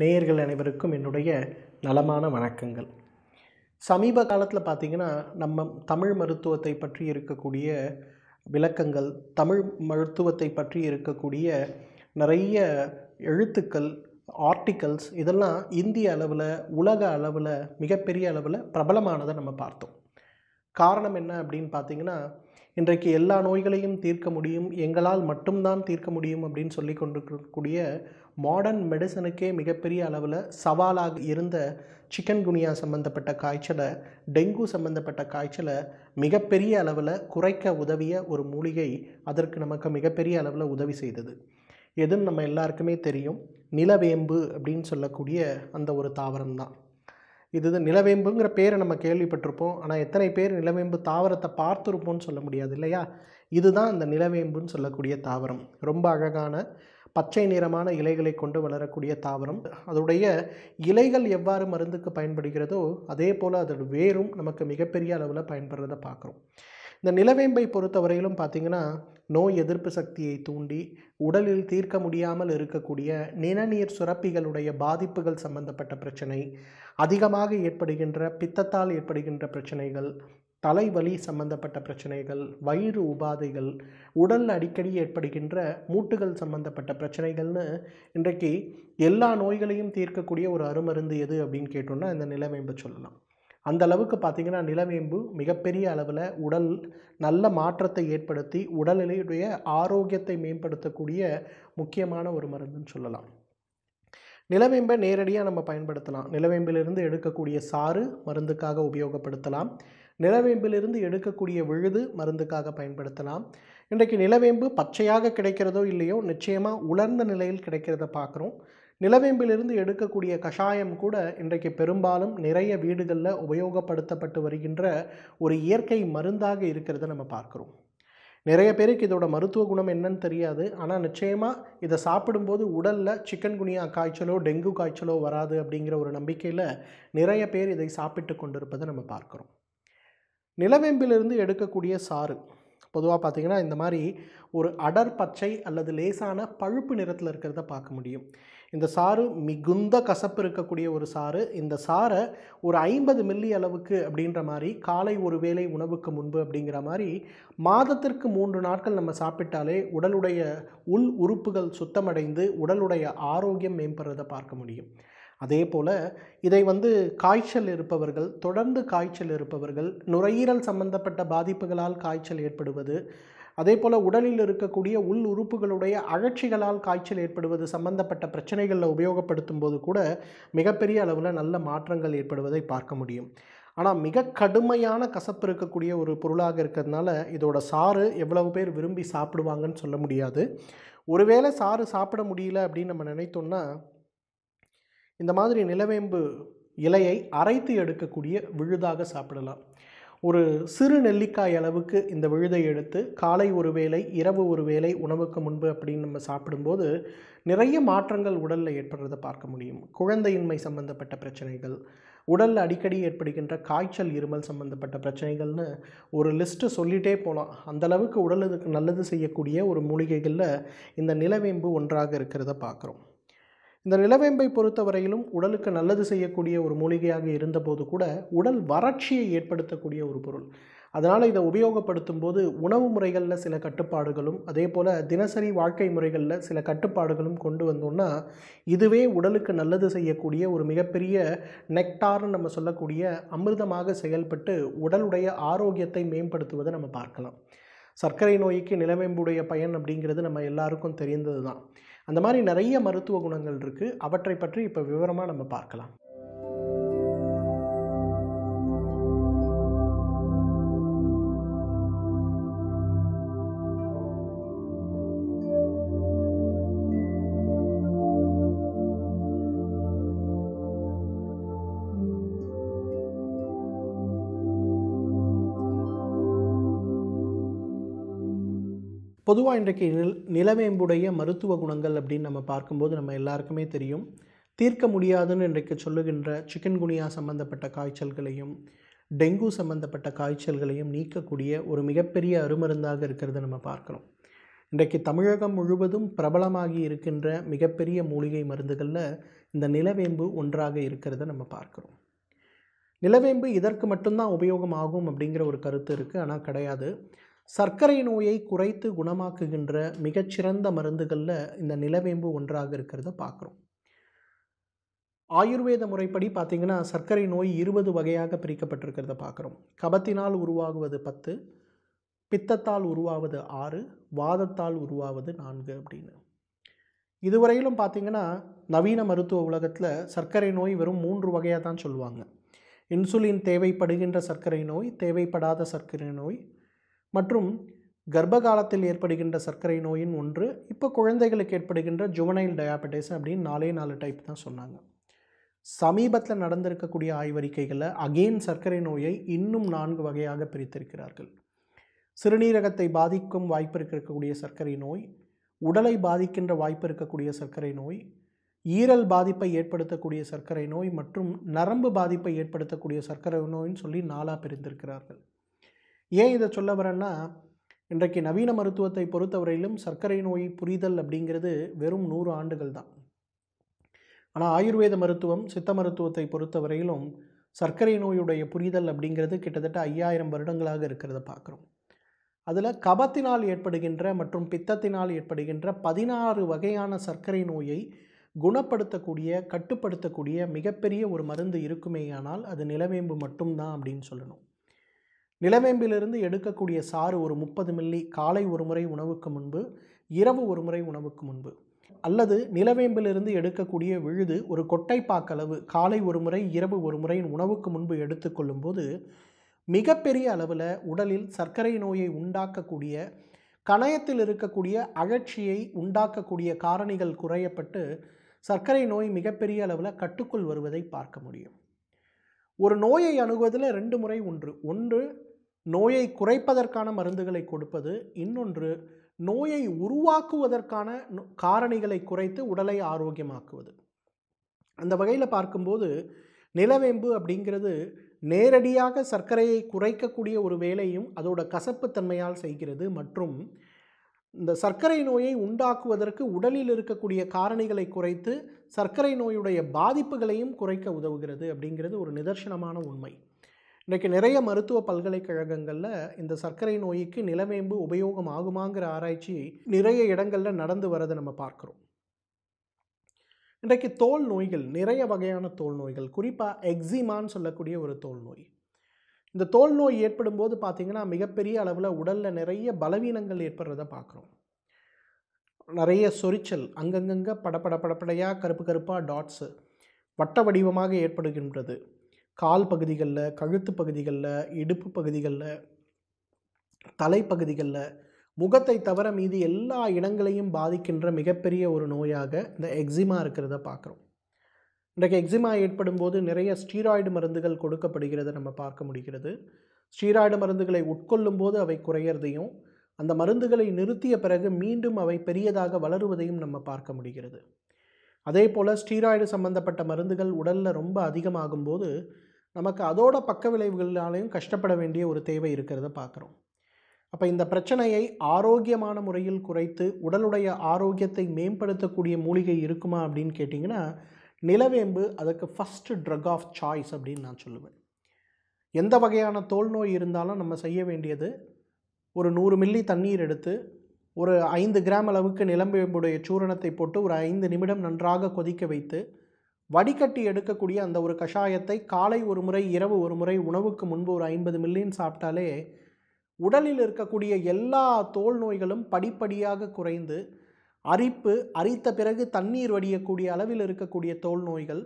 நேயர்கள் அனைவருக்கும் என்னுடைய நலமான வணக்கங்கள் சமீப காலத்தில் பார்த்திங்கன்னா நம்ம தமிழ் மருத்துவத்தை பற்றி இருக்கக்கூடிய விளக்கங்கள் தமிழ் மருத்துவத்தை பற்றி இருக்கக்கூடிய நிறைய எழுத்துக்கள் ஆர்டிகல்ஸ் இதெல்லாம் இந்திய அளவில் உலக அளவில் மிகப்பெரிய அளவில் பிரபலமானதை நம்ம பார்த்தோம் காரணம் என்ன அப்படின்னு பார்த்திங்கன்னா இன்றைக்கு எல்லா நோய்களையும் தீர்க்க முடியும் எங்களால் மட்டும்தான் தீர்க்க முடியும் அப்படின்னு சொல்லி கொண்டிருக்கக்கூடிய மாடர்ன் மெடிசனுக்கே மிகப்பெரிய அளவில் சவாலாக இருந்த சிக்கன் குனியா சம்மந்தப்பட்ட காய்ச்சலை டெங்கு சம்மந்தப்பட்ட காய்ச்சலை மிகப்பெரிய அளவில் குறைக்க உதவிய ஒரு மூலிகை அதற்கு நமக்கு மிகப்பெரிய அளவில் உதவி செய்தது எதுன்னு நம்ம எல்லாருக்குமே தெரியும் நிலவேம்பு அப்படின்னு சொல்லக்கூடிய அந்த ஒரு தாவரம் தான் இது நிலவேம்புங்கிற பேரை நம்ம கேள்விப்பட்டிருப்போம் ஆனால் எத்தனை பேர் நிலவேம்பு தாவரத்தை பார்த்துருப்போம்னு சொல்ல முடியாது இல்லையா இதுதான் அந்த நிலவேம்புன்னு சொல்லக்கூடிய தாவரம் ரொம்ப அழகான பச்சை நிறமான இலைகளை கொண்டு வளரக்கூடிய தாவரம் அதோடைய இலைகள் எவ்வாறு மருந்துக்கு பயன்படுகிறதோ அதே போல் அதோட வேரும் நமக்கு மிகப்பெரிய அளவில் பயன்படுறதை பார்க்குறோம் இந்த நிலவேம்பை பொறுத்தவரையிலும் பார்த்திங்கன்னா நோய் எதிர்ப்பு சக்தியை தூண்டி உடலில் தீர்க்க முடியாமல் இருக்கக்கூடிய நிணநீர் சுரப்பிகளுடைய பாதிப்புகள் சம்பந்தப்பட்ட பிரச்சனை அதிகமாக ஏற்படுகின்ற பித்தத்தால் ஏற்படுகின்ற பிரச்சனைகள் தலைவலி சம்பந்தப்பட்ட பிரச்சனைகள் வயிறு உபாதைகள் உடல் அடிக்கடி ஏற்படுகின்ற மூட்டுகள் சம்பந்தப்பட்ட பிரச்சனைகள்னு இன்றைக்கு எல்லா நோய்களையும் தீர்க்கக்கூடிய ஒரு அருமருந்து எது அப்படின்னு கேட்டோம்னா இந்த நிலவேம்பு சொல்லலாம் அந்த அளவுக்கு பார்த்திங்கன்னா நிலவேம்பு மிகப்பெரிய அளவில் உடல் நல்ல மாற்றத்தை ஏற்படுத்தி உடல்நிலையுடைய ஆரோக்கியத்தை மேம்படுத்தக்கூடிய முக்கியமான ஒரு மருந்துன்னு சொல்லலாம் நிலவேம்பை நேரடியாக நம்ம பயன்படுத்தலாம் நிலவேம்பிலிருந்து எடுக்கக்கூடிய சாறு மருந்துக்காக உபயோகப்படுத்தலாம் நிலவேம்பிலிருந்து எடுக்கக்கூடிய விழுது மருந்துக்காக பயன்படுத்தலாம் இன்றைக்கு நிலவேம்பு பச்சையாக கிடைக்கிறதோ இல்லையோ நிச்சயமாக உலர்ந்த நிலையில் கிடைக்கிறத பார்க்குறோம் நிலவேம்பிலிருந்து எடுக்கக்கூடிய கஷாயம் கூட இன்றைக்கு பெரும்பாலும் நிறைய வீடுகளில் உபயோகப்படுத்தப்பட்டு வருகின்ற ஒரு இயற்கை மருந்தாக இருக்கிறத நம்ம பார்க்குறோம் நிறைய பேருக்கு இதோட மருத்துவ குணம் என்னன்னு தெரியாது ஆனால் நிச்சயமாக இதை சாப்பிடும்போது உடலில் சிக்கன் குனியா காய்ச்சலோ டெங்கு காய்ச்சலோ வராது அப்படிங்கிற ஒரு நம்பிக்கையில் நிறைய பேர் இதை சாப்பிட்டு கொண்டிருப்பதை நம்ம பார்க்குறோம் நிலவேம்பிலிருந்து எடுக்கக்கூடிய சாறு பொதுவாக பார்த்திங்கன்னா இந்த மாதிரி ஒரு அடர் பச்சை அல்லது லேசான பழுப்பு நிறத்தில் இருக்கிறத பார்க்க முடியும் இந்த சாறு மிகுந்த கசப்பு இருக்கக்கூடிய ஒரு சாறு இந்த சாறை ஒரு ஐம்பது மில்லி அளவுக்கு அப்படின்ற மாதிரி காலை ஒரு வேளை உணவுக்கு முன்பு அப்படிங்கிற மாதிரி மாதத்திற்கு மூன்று நாட்கள் நம்ம சாப்பிட்டாலே உடலுடைய உள் உறுப்புகள் சுத்தமடைந்து உடலுடைய ஆரோக்கியம் மேம்படுறதை பார்க்க முடியும் அதே போல் இதை வந்து காய்ச்சல் இருப்பவர்கள் தொடர்ந்து காய்ச்சல் இருப்பவர்கள் நுரையீரல் சம்பந்தப்பட்ட பாதிப்புகளால் காய்ச்சல் ஏற்படுவது அதே போல் உடலில் இருக்கக்கூடிய உள் உறுப்புகளுடைய அழற்சிகளால் காய்ச்சல் ஏற்படுவது சம்பந்தப்பட்ட பிரச்சனைகளில் உபயோகப்படுத்தும் போது கூட மிகப்பெரிய அளவில் நல்ல மாற்றங்கள் ஏற்படுவதை பார்க்க முடியும் ஆனால் மிக கடுமையான கசப்பு இருக்கக்கூடிய ஒரு பொருளாக இருக்கிறதுனால இதோட சாறு எவ்வளவு பேர் விரும்பி சாப்பிடுவாங்கன்னு சொல்ல முடியாது ஒருவேளை சாறு சாப்பிட முடியல அப்படின்னு நம்ம நினைத்தோம்னா இந்த மாதிரி நிலவேம்பு இலையை அரைத்து எடுக்கக்கூடிய விழுதாக சாப்பிடலாம் ஒரு சிறு நெல்லிக்காய் அளவுக்கு இந்த விழுதை எடுத்து காலை ஒரு வேளை இரவு ஒரு வேளை உணவுக்கு முன்பு அப்படின்னு நம்ம சாப்பிடும்போது நிறைய மாற்றங்கள் உடலில் ஏற்படுறதை பார்க்க முடியும் குழந்தையின்மை சம்பந்தப்பட்ட பிரச்சனைகள் உடலில் அடிக்கடி ஏற்படுகின்ற காய்ச்சல் இருமல் சம்பந்தப்பட்ட பிரச்சனைகள்னு ஒரு லிஸ்ட்டு சொல்லிகிட்டே போகலாம் அந்தளவுக்கு உடலுக்கு நல்லது செய்யக்கூடிய ஒரு மூலிகைகளில் இந்த நிலவேம்பு ஒன்றாக இருக்கிறத பார்க்குறோம் இந்த நிலவேம்பை பொறுத்தவரையிலும் உடலுக்கு நல்லது செய்யக்கூடிய ஒரு மூலிகையாக இருந்தபோது கூட உடல் வறட்சியை ஏற்படுத்தக்கூடிய ஒரு பொருள் அதனால் இதை உபயோகப்படுத்தும் போது உணவு முறைகளில் சில கட்டுப்பாடுகளும் அதே போல் தினசரி வாழ்க்கை முறைகளில் சில கட்டுப்பாடுகளும் கொண்டு வந்தோம்னா இதுவே உடலுக்கு நல்லது செய்யக்கூடிய ஒரு மிகப்பெரிய நெக்டார்னு நம்ம சொல்லக்கூடிய அமிர்தமாக செயல்பட்டு உடலுடைய ஆரோக்கியத்தை மேம்படுத்துவதை நம்ம பார்க்கலாம் சர்க்கரை நோய்க்கு நிலவேம்புடைய பயன் அப்படிங்கிறது நம்ம எல்லாருக்கும் தெரிந்தது தான் அந்த மாதிரி நிறைய மருத்துவ குணங்கள் இருக்குது அவற்றை பற்றி இப்போ விவரமாக நம்ம பார்க்கலாம் பொதுவாக இன்றைக்கு நிலவேம்புடைய மருத்துவ குணங்கள் அப்படின்னு நம்ம பார்க்கும்போது நம்ம எல்லாருக்குமே தெரியும் தீர்க்க முடியாதுன்னு இன்றைக்கு சொல்லுகின்ற சிக்கன்குனியா சம்பந்தப்பட்ட காய்ச்சல்களையும் டெங்கு சம்பந்தப்பட்ட காய்ச்சல்களையும் நீக்கக்கூடிய ஒரு மிகப்பெரிய அருமருந்தாக இருக்கிறத நம்ம பார்க்குறோம் இன்றைக்கு தமிழகம் முழுவதும் பிரபலமாகி இருக்கின்ற மிகப்பெரிய மூலிகை மருந்துகளில் இந்த நிலவேம்பு ஒன்றாக இருக்கிறத நம்ம பார்க்குறோம் நிலவேம்பு இதற்கு மட்டும்தான் உபயோகம் ஆகும் அப்படிங்கிற ஒரு கருத்து இருக்குது ஆனால் கிடையாது சர்க்கரை நோயை குறைத்து குணமாக்குகின்ற மிகச்சிறந்த மருந்துகளில் இந்த நிலவேம்பு ஒன்றாக இருக்கிறத பார்க்குறோம் ஆயுர்வேத முறைப்படி பார்த்திங்கன்னா சர்க்கரை நோய் இருபது வகையாக பிரிக்கப்பட்டிருக்கிறத பார்க்குறோம் கபத்தினால் உருவாகுவது பத்து பித்தத்தால் உருவாவது ஆறு வாதத்தால் உருவாவது நான்கு அப்படின்னு இதுவரையிலும் பார்த்திங்கன்னா நவீன மருத்துவ உலகத்தில் சர்க்கரை நோய் வெறும் மூன்று வகையாக தான் சொல்லுவாங்க இன்சுலின் தேவைப்படுகின்ற சர்க்கரை நோய் தேவைப்படாத சர்க்கரை நோய் மற்றும் கர்ப்ப காலத்தில் ஏற்படுகின்ற சர்க்கரை நோயின் ஒன்று இப்போ குழந்தைகளுக்கு ஏற்படுகின்ற ஜுவனைல் டயாபெட்டிஸ் அப்படின்னு நாலே நாலு டைப் தான் சொன்னாங்க சமீபத்தில் நடந்திருக்கக்கூடிய ஆய்வறிக்கைகளில் அகெயின் சர்க்கரை நோயை இன்னும் நான்கு வகையாக பிரித்திருக்கிறார்கள் சிறுநீரகத்தை பாதிக்கும் வாய்ப்பு இருக்கக்கூடிய சர்க்கரை நோய் உடலை பாதிக்கின்ற வாய்ப்பு இருக்கக்கூடிய சர்க்கரை நோய் ஈரல் பாதிப்பை ஏற்படுத்தக்கூடிய சர்க்கரை நோய் மற்றும் நரம்பு பாதிப்பை ஏற்படுத்தக்கூடிய சர்க்கரை நோயின்னு சொல்லி நாளாக பிரிந்திருக்கிறார்கள் ஏன் இதை சொல்ல வரேன்னா இன்றைக்கு நவீன மருத்துவத்தை பொறுத்தவரையிலும் சர்க்கரை நோய் புரிதல் அப்படிங்கிறது வெறும் நூறு ஆண்டுகள் தான் ஆனால் ஆயுர்வேத மருத்துவம் சித்த மருத்துவத்தை பொறுத்தவரையிலும் சர்க்கரை நோயுடைய புரிதல் அப்படிங்கிறது கிட்டத்தட்ட ஐயாயிரம் வருடங்களாக இருக்கிறத பார்க்குறோம் அதில் கபத்தினால் ஏற்படுகின்ற மற்றும் பித்தத்தினால் ஏற்படுகின்ற பதினாறு வகையான சர்க்கரை நோயை குணப்படுத்தக்கூடிய கட்டுப்படுத்தக்கூடிய மிகப்பெரிய ஒரு மருந்து இருக்குமேயானால் அது நிலவேம்பு மட்டும்தான் அப்படின்னு சொல்லணும் நிலவேம்பிலிருந்து எடுக்கக்கூடிய சாறு ஒரு முப்பது மில்லி காலை ஒரு முறை உணவுக்கு முன்பு இரவு ஒரு முறை உணவுக்கு முன்பு அல்லது நிலவேம்பிலிருந்து எடுக்கக்கூடிய விழுது ஒரு கொட்டைப்பாக்களவு காலை ஒரு முறை இரவு ஒரு முறை உணவுக்கு முன்பு எடுத்துக்கொள்ளும்போது மிகப்பெரிய அளவில் உடலில் சர்க்கரை நோயை உண்டாக்கக்கூடிய கணையத்தில் இருக்கக்கூடிய அழற்சியை உண்டாக்கக்கூடிய காரணிகள் குறையப்பட்டு சர்க்கரை நோய் மிகப்பெரிய அளவில் கட்டுக்குள் வருவதை பார்க்க முடியும் ஒரு நோயை அணுகுவதில் ரெண்டு முறை ஒன்று ஒன்று நோயை குறைப்பதற்கான மருந்துகளை கொடுப்பது இன்னொன்று நோயை உருவாக்குவதற்கான காரணிகளை குறைத்து உடலை ஆரோக்கியமாக்குவது அந்த வகையில் பார்க்கும்போது நிலவேம்பு அப்படிங்கிறது நேரடியாக சர்க்கரையை குறைக்கக்கூடிய ஒரு வேலையும் அதோட கசப்புத்தன்மையால் செய்கிறது மற்றும் இந்த சர்க்கரை நோயை உண்டாக்குவதற்கு உடலில் இருக்கக்கூடிய காரணிகளை குறைத்து சர்க்கரை நோயுடைய பாதிப்புகளையும் குறைக்க உதவுகிறது அப்படிங்கிறது ஒரு நிதர்சனமான உண்மை இன்றைக்கு நிறைய மருத்துவ பல்கலைக்கழகங்களில் இந்த சர்க்கரை நோய்க்கு நிலவேம்பு உபயோகம் ஆகுமாங்கிற ஆராய்ச்சி நிறைய இடங்களில் நடந்து வரதை நம்ம பார்க்குறோம் இன்றைக்கு தோல் நோய்கள் நிறைய வகையான தோல் நோய்கள் குறிப்பாக எக்ஸிமான்னு சொல்லக்கூடிய ஒரு தோல் நோய் இந்த தோல் நோய் ஏற்படும் போது பார்த்திங்கன்னா மிகப்பெரிய அளவில் உடலில் நிறைய பலவீனங்கள் ஏற்படுறத பார்க்குறோம் நிறைய சொரிச்சல் அங்கங்கங்க படப்பட படப்படையாக கருப்பு கருப்பாக டாட்ஸு வட்ட வடிவமாக ஏற்படுகின்றது கால் பகுதிகளில் கழுத்து பகுதிகளில் இடுப்பு பகுதிகளில் தலைப்பகுதிகளில் முகத்தை தவிர மீது எல்லா இடங்களையும் பாதிக்கின்ற மிகப்பெரிய ஒரு நோயாக இந்த எக்ஸிமா இருக்கிறத பார்க்குறோம் இன்றைக்கு எக்ஸிமா ஏற்படும் போது நிறைய ஸ்டீராய்டு மருந்துகள் கொடுக்கப்படுகிறத நம்ம பார்க்க முடிகிறது ஸ்டீராய்டு மருந்துகளை உட்கொள்ளும் போது அவை குறையிறதையும் அந்த மருந்துகளை நிறுத்திய பிறகு மீண்டும் அவை பெரியதாக வளருவதையும் நம்ம பார்க்க முடிகிறது அதே போல் ஸ்டீராய்டு சம்மந்தப்பட்ட மருந்துகள் உடலில் ரொம்ப அதிகமாகும் போது நமக்கு அதோட பக்க விளைவுகளாலேயும் கஷ்டப்பட வேண்டிய ஒரு தேவை இருக்கிறத பார்க்குறோம் அப்போ இந்த பிரச்சனையை ஆரோக்கியமான முறையில் குறைத்து உடலுடைய ஆரோக்கியத்தை மேம்படுத்தக்கூடிய மூலிகை இருக்குமா அப்படின்னு கேட்டிங்கன்னா நிலவேம்பு அதுக்கு ஃபஸ்ட்டு ட்ரக் ஆஃப் சாய்ஸ் அப்படின்னு நான் சொல்லுவேன் எந்த வகையான தோல் நோய் இருந்தாலும் நம்ம செய்ய வேண்டியது ஒரு நூறு மில்லி தண்ணீர் எடுத்து ஒரு ஐந்து கிராம் அளவுக்கு நிலம்பெம்புடைய சூரணத்தை போட்டு ஒரு ஐந்து நிமிடம் நன்றாக கொதிக்க வைத்து வடிகட்டி எடுக்கக்கூடிய அந்த ஒரு கஷாயத்தை காலை ஒரு முறை இரவு ஒரு முறை உணவுக்கு முன்பு ஒரு ஐம்பது மில்லியன் சாப்பிட்டாலே உடலில் இருக்கக்கூடிய எல்லா தோல் நோய்களும் படிப்படியாக குறைந்து அரிப்பு அரித்த பிறகு தண்ணீர் வடியக்கூடிய அளவில் இருக்கக்கூடிய தோல் நோய்கள்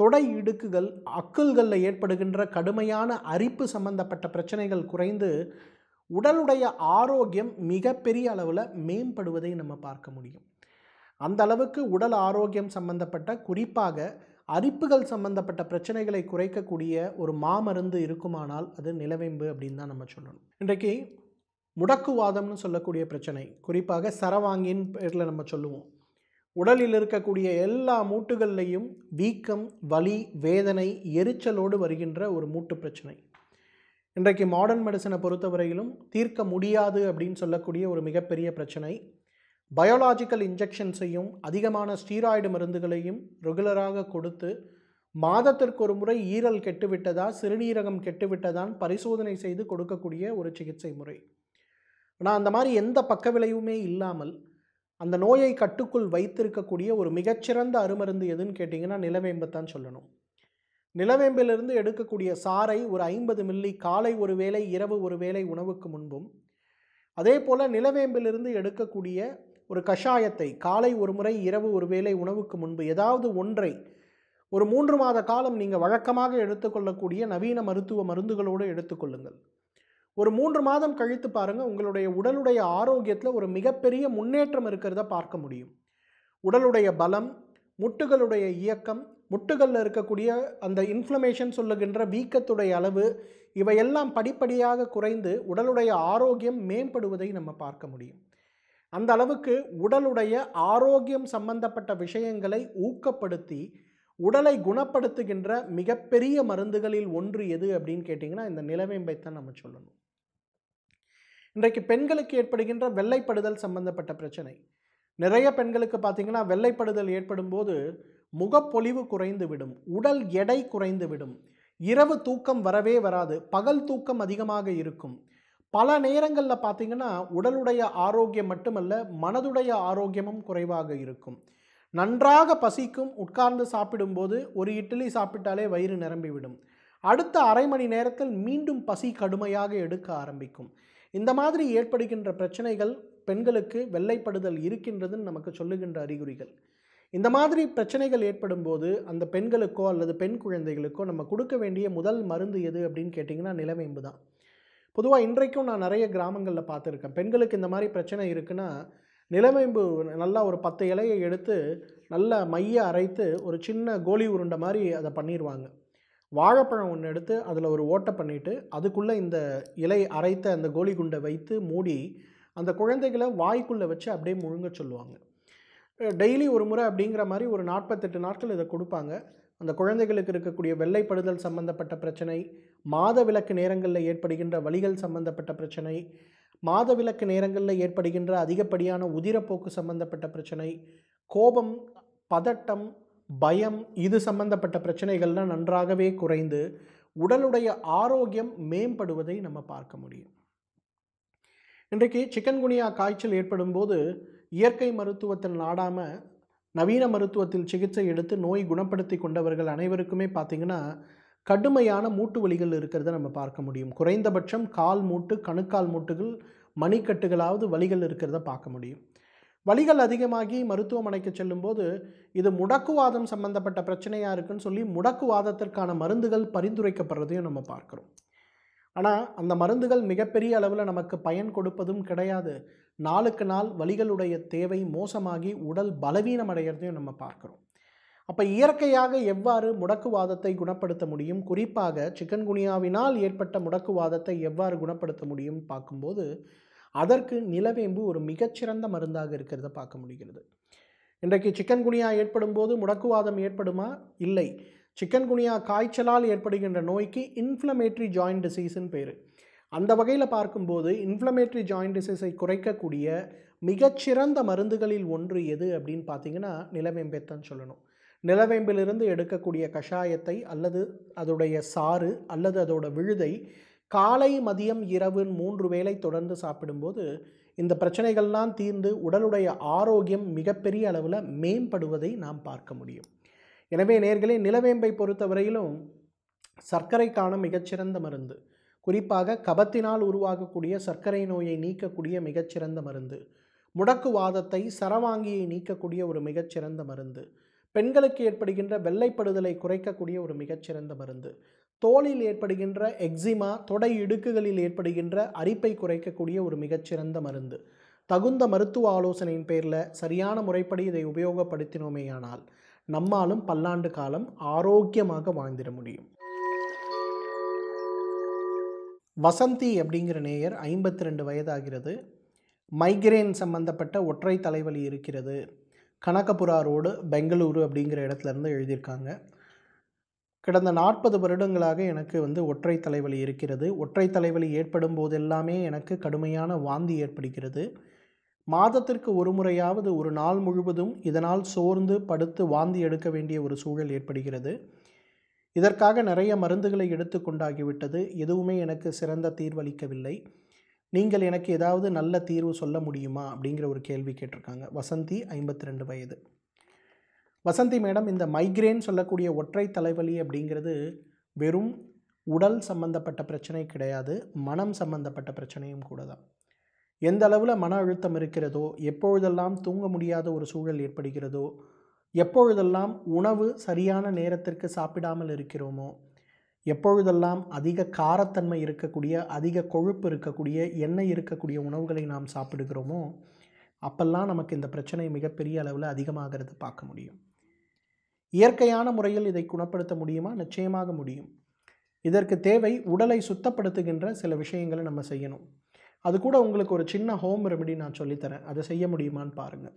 தொடை இடுக்குகள் அக்குல்களில் ஏற்படுகின்ற கடுமையான அரிப்பு சம்பந்தப்பட்ட பிரச்சனைகள் குறைந்து உடலுடைய ஆரோக்கியம் மிகப்பெரிய அளவில் மேம்படுவதை நம்ம பார்க்க முடியும் அந்த அளவுக்கு உடல் ஆரோக்கியம் சம்பந்தப்பட்ட குறிப்பாக அரிப்புகள் சம்பந்தப்பட்ட பிரச்சனைகளை குறைக்கக்கூடிய ஒரு மாமருந்து இருக்குமானால் அது நிலவேம்பு அப்படின்னு தான் நம்ம சொல்லணும் இன்றைக்கு முடக்குவாதம்னு சொல்லக்கூடிய பிரச்சனை குறிப்பாக சரவாங்கின் பேரில் நம்ம சொல்லுவோம் உடலில் இருக்கக்கூடிய எல்லா மூட்டுகள்லையும் வீக்கம் வலி வேதனை எரிச்சலோடு வருகின்ற ஒரு மூட்டு பிரச்சனை இன்றைக்கு மாடர்ன் மெடிசனை பொறுத்த வரையிலும் தீர்க்க முடியாது அப்படின்னு சொல்லக்கூடிய ஒரு மிகப்பெரிய பிரச்சனை பயோலாஜிக்கல் இன்ஜெக்ஷன்ஸையும் அதிகமான ஸ்டீராய்டு மருந்துகளையும் ரெகுலராக கொடுத்து மாதத்திற்கு ஒரு முறை ஈரல் கெட்டுவிட்டதா சிறுநீரகம் கெட்டுவிட்டதான் பரிசோதனை செய்து கொடுக்கக்கூடிய ஒரு சிகிச்சை முறை ஆனால் அந்த மாதிரி எந்த பக்க விளைவுமே இல்லாமல் அந்த நோயை கட்டுக்குள் வைத்திருக்கக்கூடிய ஒரு மிகச்சிறந்த அருமருந்து எதுன்னு கேட்டிங்கன்னா நிலவேம்பத்தான் சொல்லணும் நிலவேம்பிலிருந்து எடுக்கக்கூடிய சாறை ஒரு ஐம்பது மில்லி காலை ஒரு வேளை இரவு ஒரு வேளை உணவுக்கு முன்பும் அதே போல் நிலவேம்பிலிருந்து எடுக்கக்கூடிய ஒரு கஷாயத்தை காலை ஒரு முறை இரவு ஒரு வேளை உணவுக்கு முன்பு ஏதாவது ஒன்றை ஒரு மூன்று மாத காலம் நீங்கள் வழக்கமாக எடுத்துக்கொள்ளக்கூடிய நவீன மருத்துவ மருந்துகளோடு எடுத்துக்கொள்ளுங்கள் ஒரு மூன்று மாதம் கழித்து பாருங்கள் உங்களுடைய உடலுடைய ஆரோக்கியத்தில் ஒரு மிகப்பெரிய முன்னேற்றம் இருக்கிறத பார்க்க முடியும் உடலுடைய பலம் முட்டுகளுடைய இயக்கம் முட்டுகளில் இருக்கக்கூடிய அந்த இன்ஃப்ளமேஷன் சொல்லுகின்ற வீக்கத்துடைய அளவு இவையெல்லாம் படிப்படியாக குறைந்து உடலுடைய ஆரோக்கியம் மேம்படுவதை நம்ம பார்க்க முடியும் அந்த அளவுக்கு உடலுடைய ஆரோக்கியம் சம்பந்தப்பட்ட விஷயங்களை ஊக்கப்படுத்தி உடலை குணப்படுத்துகின்ற மிகப்பெரிய மருந்துகளில் ஒன்று எது அப்படின்னு கேட்டிங்கன்னா இந்த நிலவேம்பை தான் நம்ம சொல்லணும் இன்றைக்கு பெண்களுக்கு ஏற்படுகின்ற வெள்ளைப்படுதல் சம்பந்தப்பட்ட பிரச்சனை நிறைய பெண்களுக்கு பார்த்திங்கன்னா வெள்ளைப்படுதல் ஏற்படும் போது முகப்பொலிவு குறைந்துவிடும் உடல் எடை குறைந்துவிடும் இரவு தூக்கம் வரவே வராது பகல் தூக்கம் அதிகமாக இருக்கும் பல நேரங்களில் பார்த்தீங்கன்னா உடலுடைய ஆரோக்கியம் மட்டுமல்ல மனதுடைய ஆரோக்கியமும் குறைவாக இருக்கும் நன்றாக பசிக்கும் உட்கார்ந்து சாப்பிடும்போது ஒரு இட்லி சாப்பிட்டாலே வயிறு நிரம்பிவிடும் அடுத்த அரை மணி நேரத்தில் மீண்டும் பசி கடுமையாக எடுக்க ஆரம்பிக்கும் இந்த மாதிரி ஏற்படுகின்ற பிரச்சனைகள் பெண்களுக்கு வெள்ளைப்படுதல் இருக்கின்றதுன்னு நமக்கு சொல்லுகின்ற அறிகுறிகள் இந்த மாதிரி பிரச்சனைகள் ஏற்படும் போது அந்த பெண்களுக்கோ அல்லது பெண் குழந்தைகளுக்கோ நம்ம கொடுக்க வேண்டிய முதல் மருந்து எது அப்படின்னு கேட்டிங்கன்னா நிலவேம்பு தான் பொதுவாக இன்றைக்கும் நான் நிறைய கிராமங்களில் பார்த்துருக்கேன் பெண்களுக்கு இந்த மாதிரி பிரச்சனை இருக்குன்னா நிலவேம்பு நல்லா ஒரு பத்து இலையை எடுத்து நல்லா மைய அரைத்து ஒரு சின்ன கோலி உருண்டை மாதிரி அதை பண்ணிடுவாங்க வாழைப்பழம் ஒன்று எடுத்து அதில் ஒரு ஓட்டை பண்ணிவிட்டு அதுக்குள்ளே இந்த இலை அரைத்த அந்த கோலி குண்டை வைத்து மூடி அந்த குழந்தைகளை வாய்க்குள்ளே வச்சு அப்படியே முழுங்க சொல்லுவாங்க டெய்லி ஒரு முறை அப்படிங்கிற மாதிரி ஒரு நாற்பத்தெட்டு நாட்கள் இதை கொடுப்பாங்க அந்த குழந்தைகளுக்கு இருக்கக்கூடிய வெள்ளைப்படுதல் சம்பந்தப்பட்ட பிரச்சனை மாத விளக்கு நேரங்களில் ஏற்படுகின்ற வழிகள் சம்பந்தப்பட்ட பிரச்சனை மாத விளக்கு நேரங்களில் ஏற்படுகின்ற அதிகப்படியான உதிரப்போக்கு சம்பந்தப்பட்ட பிரச்சனை கோபம் பதட்டம் பயம் இது சம்பந்தப்பட்ட பிரச்சனைகள்லாம் நன்றாகவே குறைந்து உடலுடைய ஆரோக்கியம் மேம்படுவதை நம்ம பார்க்க முடியும் இன்றைக்கு சிக்கன்குனியா காய்ச்சல் ஏற்படும் போது இயற்கை மருத்துவத்தில் நாடாமல் நவீன மருத்துவத்தில் சிகிச்சை எடுத்து நோய் குணப்படுத்தி கொண்டவர்கள் அனைவருக்குமே பார்த்திங்கன்னா கடுமையான மூட்டு வலிகள் இருக்கிறத நம்ம பார்க்க முடியும் குறைந்தபட்சம் கால் மூட்டு கணுக்கால் மூட்டுகள் மணிக்கட்டுகளாவது வலிகள் இருக்கிறத பார்க்க முடியும் வலிகள் அதிகமாகி மருத்துவமனைக்கு செல்லும்போது இது முடக்குவாதம் சம்பந்தப்பட்ட பிரச்சனையாக இருக்குன்னு சொல்லி முடக்குவாதத்திற்கான மருந்துகள் பரிந்துரைக்கப்படுறதையும் நம்ம பார்க்குறோம் ஆனால் அந்த மருந்துகள் மிகப்பெரிய அளவில் நமக்கு பயன் கொடுப்பதும் கிடையாது நாளுக்கு நாள் வலிகளுடைய தேவை மோசமாகி உடல் பலவீனம் அடைகிறதையும் நம்ம பார்க்குறோம் அப்போ இயற்கையாக எவ்வாறு முடக்குவாதத்தை குணப்படுத்த முடியும் குறிப்பாக சிக்கன்குனியாவினால் ஏற்பட்ட முடக்குவாதத்தை எவ்வாறு குணப்படுத்த முடியும் பார்க்கும்போது அதற்கு நிலவேம்பு ஒரு மிகச்சிறந்த மருந்தாக இருக்கிறத பார்க்க முடிகிறது இன்றைக்கு சிக்கன்குனியா ஏற்படும் போது முடக்குவாதம் ஏற்படுமா இல்லை சிக்கன்குனியா காய்ச்சலால் ஏற்படுகின்ற நோய்க்கு இன்ஃப்ளமேட்ரி ஜாயின்ட் டிசீஸ்ன்னு பேர் அந்த வகையில் பார்க்கும்போது இன்ஃப்ளமேட்ரி ஜாயிண்ட் டிசீஸை குறைக்கக்கூடிய மிகச்சிறந்த மருந்துகளில் ஒன்று எது அப்படின்னு பார்த்தீங்கன்னா நிலவேம்பெத்தன்னு சொல்லணும் நிலவேம்பிலிருந்து எடுக்கக்கூடிய கஷாயத்தை அல்லது அதோடைய சாறு அல்லது அதோட விழுதை காலை மதியம் இரவு மூன்று வேளை தொடர்ந்து சாப்பிடும்போது இந்த பிரச்சனைகள்லாம் தீர்ந்து உடலுடைய ஆரோக்கியம் மிகப்பெரிய அளவில் மேம்படுவதை நாம் பார்க்க முடியும் எனவே நேர்களே நிலவேம்பை பொறுத்தவரையிலும் சர்க்கரைக்கான மிகச்சிறந்த மருந்து குறிப்பாக கபத்தினால் உருவாகக்கூடிய சர்க்கரை நோயை நீக்கக்கூடிய மிகச்சிறந்த மருந்து முடக்குவாதத்தை சரவாங்கியை நீக்கக்கூடிய ஒரு மிகச்சிறந்த மருந்து பெண்களுக்கு ஏற்படுகின்ற வெள்ளைப்படுதலை குறைக்கக்கூடிய ஒரு மிகச்சிறந்த மருந்து தோலில் ஏற்படுகின்ற எக்ஸிமா தொடை இடுக்குகளில் ஏற்படுகின்ற அரிப்பை குறைக்கக்கூடிய ஒரு மிகச்சிறந்த மருந்து தகுந்த மருத்துவ ஆலோசனையின் பேரில் சரியான முறைப்படி இதை உபயோகப்படுத்தினோமேயானால் நம்மாலும் பல்லாண்டு காலம் ஆரோக்கியமாக வாழ்ந்திட முடியும் வசந்தி அப்படிங்கிற நேயர் ஐம்பத்தி ரெண்டு வயதாகிறது மைக்ரேன் சம்பந்தப்பட்ட ஒற்றை தலைவலி இருக்கிறது கனகபுரா ரோடு பெங்களூரு அப்படிங்கிற இடத்துலேருந்து எழுதியிருக்காங்க கடந்த நாற்பது வருடங்களாக எனக்கு வந்து ஒற்றை தலைவலி இருக்கிறது ஒற்றை தலைவலி ஏற்படும் போதெல்லாமே எனக்கு கடுமையான வாந்தி ஏற்படுகிறது மாதத்திற்கு ஒரு முறையாவது ஒரு நாள் முழுவதும் இதனால் சோர்ந்து படுத்து வாந்தி எடுக்க வேண்டிய ஒரு சூழல் ஏற்படுகிறது இதற்காக நிறைய மருந்துகளை எடுத்துக்கொண்டாகிவிட்டது எதுவுமே எனக்கு சிறந்த தீர்வளிக்கவில்லை நீங்கள் எனக்கு ஏதாவது நல்ல தீர்வு சொல்ல முடியுமா அப்படிங்கிற ஒரு கேள்வி கேட்டிருக்காங்க வசந்தி ஐம்பத்தி ரெண்டு வயது வசந்தி மேடம் இந்த மைக்ரேன் சொல்லக்கூடிய ஒற்றை தலைவலி அப்படிங்கிறது வெறும் உடல் சம்பந்தப்பட்ட பிரச்சனை கிடையாது மனம் சம்பந்தப்பட்ட பிரச்சனையும் கூட தான் எந்த அளவில் மன அழுத்தம் இருக்கிறதோ எப்பொழுதெல்லாம் தூங்க முடியாத ஒரு சூழல் ஏற்படுகிறதோ எப்பொழுதெல்லாம் உணவு சரியான நேரத்திற்கு சாப்பிடாமல் இருக்கிறோமோ எப்பொழுதெல்லாம் அதிக காரத்தன்மை இருக்கக்கூடிய அதிக கொழுப்பு இருக்கக்கூடிய எண்ணெய் இருக்கக்கூடிய உணவுகளை நாம் சாப்பிடுகிறோமோ அப்பெல்லாம் நமக்கு இந்த பிரச்சனை மிகப்பெரிய அளவில் அதிகமாகிறது பார்க்க முடியும் இயற்கையான முறையில் இதை குணப்படுத்த முடியுமா நிச்சயமாக முடியும் இதற்கு தேவை உடலை சுத்தப்படுத்துகின்ற சில விஷயங்களை நம்ம செய்யணும் அது கூட உங்களுக்கு ஒரு சின்ன ஹோம் ரெமெடி நான் சொல்லித்தரேன் அதை செய்ய முடியுமான்னு பாருங்கள்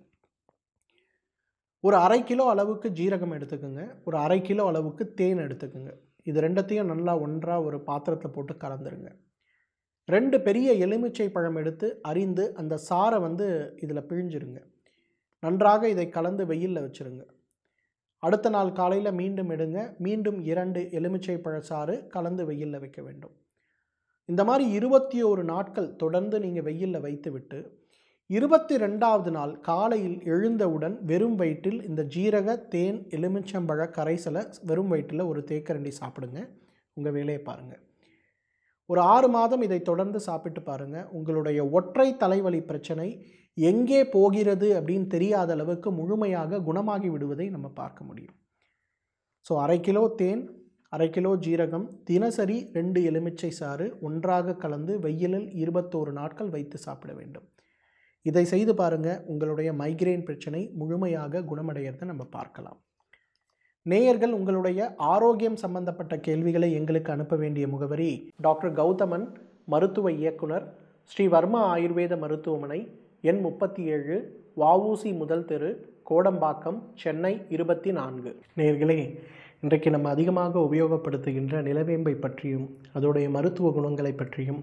ஒரு அரை கிலோ அளவுக்கு ஜீரகம் எடுத்துக்கோங்க ஒரு அரை கிலோ அளவுக்கு தேன் எடுத்துக்கோங்க இது ரெண்டத்தையும் நல்லா ஒன்றாக ஒரு பாத்திரத்தில் போட்டு கலந்துருங்க ரெண்டு பெரிய எலுமிச்சை பழம் எடுத்து அறிந்து அந்த சாரை வந்து இதில் பிழிஞ்சிருங்க நன்றாக இதை கலந்து வெயிலில் வச்சுருங்க அடுத்த நாள் காலையில் மீண்டும் எடுங்க மீண்டும் இரண்டு எலுமிச்சை சாறு கலந்து வெயிலில் வைக்க வேண்டும் இந்த மாதிரி இருபத்தி ஒரு நாட்கள் தொடர்ந்து நீங்கள் வெயிலில் வைத்துவிட்டு இருபத்தி ரெண்டாவது நாள் காலையில் எழுந்தவுடன் வெறும் வயிற்றில் இந்த ஜீரக தேன் எலுமிச்சம்பழ கரைசலை வெறும் வயிற்றில் ஒரு தேக்கரண்டி சாப்பிடுங்க உங்கள் வேலையை பாருங்கள் ஒரு ஆறு மாதம் இதை தொடர்ந்து சாப்பிட்டு பாருங்கள் உங்களுடைய ஒற்றை தலைவலி பிரச்சனை எங்கே போகிறது அப்படின்னு தெரியாத அளவுக்கு முழுமையாக குணமாகி விடுவதை நம்ம பார்க்க முடியும் ஸோ அரை கிலோ தேன் அரை கிலோ ஜீரகம் தினசரி ரெண்டு எலுமிச்சை சாறு ஒன்றாக கலந்து வெயிலில் இருபத்தோரு நாட்கள் வைத்து சாப்பிட வேண்டும் இதை செய்து பாருங்கள் உங்களுடைய மைக்ரைன் பிரச்சனை முழுமையாக குணமடையிறதை நம்ம பார்க்கலாம் நேயர்கள் உங்களுடைய ஆரோக்கியம் சம்பந்தப்பட்ட கேள்விகளை எங்களுக்கு அனுப்ப வேண்டிய முகவரி டாக்டர் கௌதமன் மருத்துவ இயக்குனர் ஸ்ரீ வர்மா ஆயுர்வேத மருத்துவமனை எண் முப்பத்தி ஏழு வவுசி முதல் தெரு கோடம்பாக்கம் சென்னை இருபத்தி நான்கு நேர்களே இன்றைக்கு நம்ம அதிகமாக உபயோகப்படுத்துகின்ற நிலவேம்பை பற்றியும் அதோடைய மருத்துவ குணங்களை பற்றியும்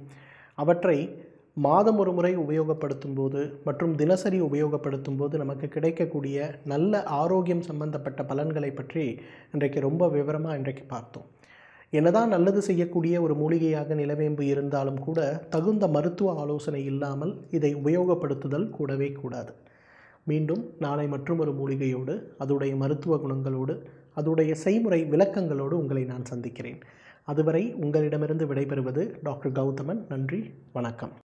அவற்றை மாதம் ஒரு முறை உபயோகப்படுத்தும் போது மற்றும் தினசரி உபயோகப்படுத்தும் போது நமக்கு கிடைக்கக்கூடிய நல்ல ஆரோக்கியம் சம்பந்தப்பட்ட பலன்களை பற்றி இன்றைக்கு ரொம்ப விவரமாக இன்றைக்கு பார்த்தோம் என்னதான் நல்லது செய்யக்கூடிய ஒரு மூலிகையாக நிலவேம்பு இருந்தாலும் கூட தகுந்த மருத்துவ ஆலோசனை இல்லாமல் இதை உபயோகப்படுத்துதல் கூடவே கூடாது மீண்டும் நாளை மற்றொரு மூலிகையோடு அதோடைய மருத்துவ குணங்களோடு அதோடைய செய்முறை விளக்கங்களோடு உங்களை நான் சந்திக்கிறேன் அதுவரை உங்களிடமிருந்து விடைபெறுவது டாக்டர் கௌதமன் நன்றி வணக்கம்